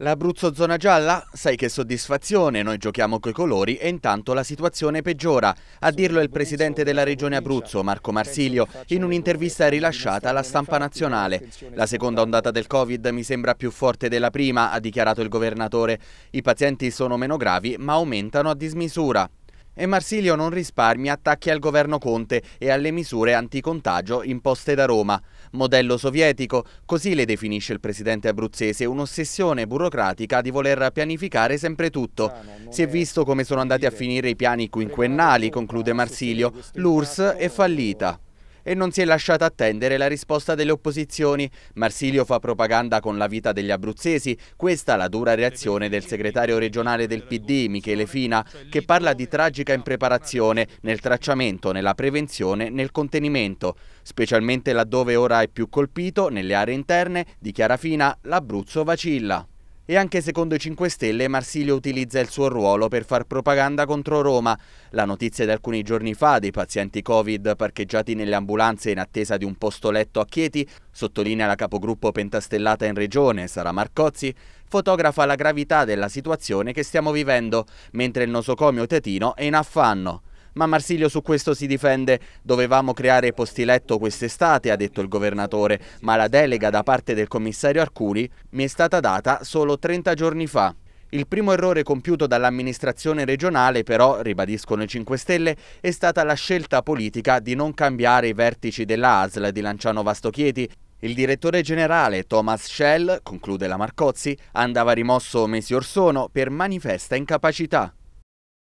L'Abruzzo zona gialla? Sai che soddisfazione, noi giochiamo coi colori e intanto la situazione peggiora. A dirlo è il presidente della regione Abruzzo, Marco Marsilio, in un'intervista rilasciata alla stampa nazionale. La seconda ondata del Covid mi sembra più forte della prima, ha dichiarato il governatore. I pazienti sono meno gravi ma aumentano a dismisura. E Marsilio non risparmia attacchi al governo Conte e alle misure anticontagio imposte da Roma. Modello sovietico, così le definisce il presidente abruzzese, un'ossessione burocratica di voler pianificare sempre tutto. Ah, si è visto come sono andati a finire i piani quinquennali, conclude Marsilio. L'URSS è fallita e non si è lasciata attendere la risposta delle opposizioni. Marsilio fa propaganda con la vita degli abruzzesi, questa la dura reazione del segretario regionale del PD, Michele Fina, che parla di tragica impreparazione nel tracciamento, nella prevenzione, nel contenimento. Specialmente laddove ora è più colpito, nelle aree interne, dichiara Fina, l'Abruzzo vacilla. E anche secondo i 5 Stelle Marsilio utilizza il suo ruolo per far propaganda contro Roma. La notizia di alcuni giorni fa dei pazienti Covid parcheggiati nelle ambulanze in attesa di un posto letto a Chieti, sottolinea la capogruppo pentastellata in regione, Sara Marcozzi, fotografa la gravità della situazione che stiamo vivendo, mentre il nosocomio tetino è in affanno ma Marsilio su questo si difende. Dovevamo creare posti letto quest'estate, ha detto il governatore, ma la delega da parte del commissario Arcuri mi è stata data solo 30 giorni fa. Il primo errore compiuto dall'amministrazione regionale, però, ribadiscono i 5 Stelle, è stata la scelta politica di non cambiare i vertici della ASL di Lanciano Vastochieti. Il direttore generale Thomas Schell, conclude la Marcozzi, andava rimosso mesi or sono per manifesta incapacità.